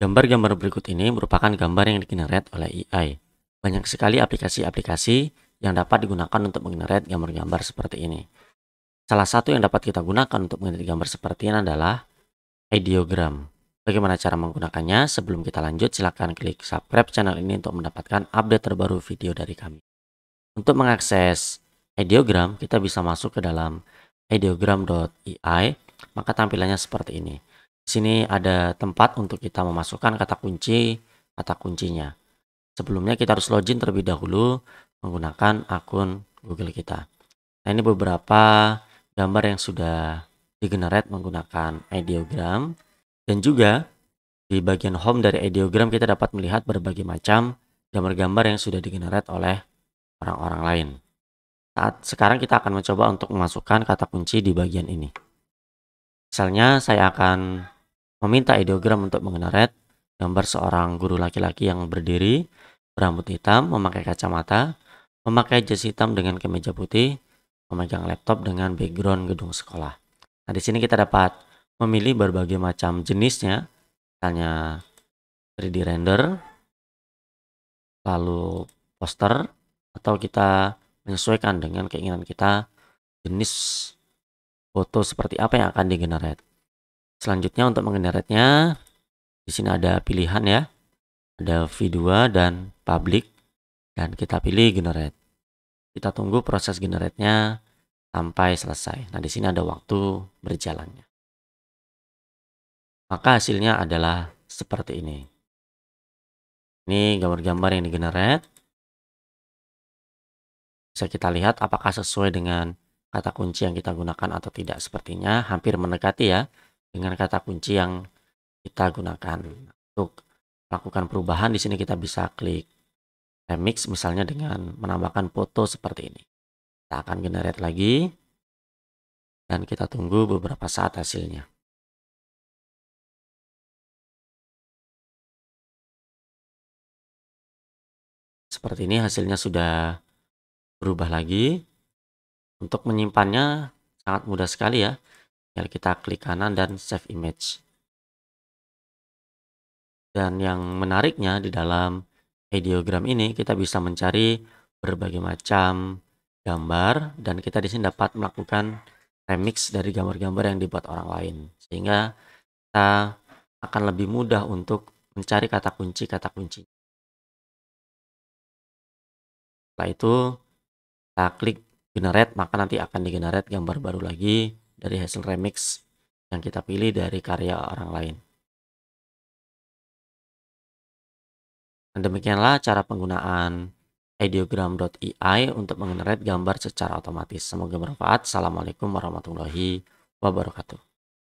Gambar-gambar berikut ini merupakan gambar yang digenerate oleh AI. Banyak sekali aplikasi-aplikasi yang dapat digunakan untuk menggenerate gambar-gambar seperti ini. Salah satu yang dapat kita gunakan untuk menggenerate gambar seperti ini adalah ideogram. Bagaimana cara menggunakannya? Sebelum kita lanjut, silakan klik subscribe channel ini untuk mendapatkan update terbaru video dari kami. Untuk mengakses ideogram, kita bisa masuk ke dalam ideogram.ai, maka tampilannya seperti ini sini ada tempat untuk kita memasukkan kata kunci kata kuncinya. Sebelumnya kita harus login terlebih dahulu menggunakan akun Google kita. Nah ini beberapa gambar yang sudah digenerate menggunakan ideogram dan juga di bagian home dari ideogram kita dapat melihat berbagai macam gambar-gambar yang sudah digenerate oleh orang-orang lain. Saat sekarang kita akan mencoba untuk memasukkan kata kunci di bagian ini. Misalnya saya akan meminta ideogram untuk mengenerate gambar seorang guru laki-laki yang berdiri, berambut hitam, memakai kacamata, memakai jas hitam dengan kemeja putih, memegang laptop dengan background gedung sekolah. Nah, di sini kita dapat memilih berbagai macam jenisnya, misalnya 3D render, lalu poster, atau kita menyesuaikan dengan keinginan kita jenis foto seperti apa yang akan digenerate. Selanjutnya untuk nya di sini ada pilihan ya. Ada V2 dan public dan kita pilih generate. Kita tunggu proses generate-nya sampai selesai. Nah, di sini ada waktu berjalannya. Maka hasilnya adalah seperti ini. Ini gambar-gambar yang digenerate. Bisa kita lihat apakah sesuai dengan kata kunci yang kita gunakan atau tidak. Sepertinya hampir mendekati ya dengan kata kunci yang kita gunakan untuk melakukan perubahan di sini kita bisa klik remix misalnya dengan menambahkan foto seperti ini kita akan generate lagi dan kita tunggu beberapa saat hasilnya seperti ini hasilnya sudah berubah lagi untuk menyimpannya sangat mudah sekali ya Tinggal kita klik kanan dan save image. Dan yang menariknya di dalam ideogram ini kita bisa mencari berbagai macam gambar dan kita di sini dapat melakukan remix dari gambar-gambar yang dibuat orang lain sehingga kita akan lebih mudah untuk mencari kata kunci kata kunci. Setelah itu kita klik generate maka nanti akan digenerate gambar baru lagi dari hasil remix yang kita pilih dari karya orang lain. Dan demikianlah cara penggunaan ideogram.ai e untuk mengenerate gambar secara otomatis. Semoga bermanfaat. Assalamualaikum warahmatullahi wabarakatuh.